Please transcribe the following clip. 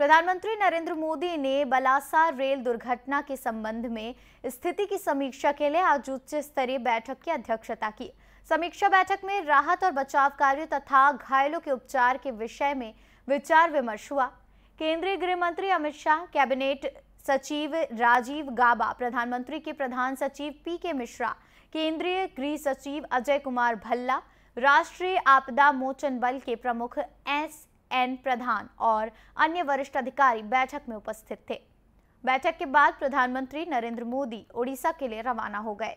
प्रधानमंत्री नरेंद्र मोदी ने बलासार रेल दुर्घटना के संबंध में स्थिति की समीक्षा के लिए आज उच्च स्तरीय बैठक की अध्यक्षता की समीक्षा बैठक में राहत और बचाव कार्य तथा घायलों के उपचार के विषय में विचार विमर्श हुआ केंद्रीय गृह मंत्री अमित शाह कैबिनेट सचिव राजीव गाबा प्रधानमंत्री के प्रधान सचिव पी के मिश्रा केंद्रीय गृह सचिव अजय कुमार भल्ला राष्ट्रीय आपदा मोचन बल के प्रमुख एस एन प्रधान और अन्य वरिष्ठ अधिकारी बैठक में उपस्थित थे बैठक के बाद प्रधानमंत्री नरेंद्र मोदी ओडिशा के लिए रवाना हो गए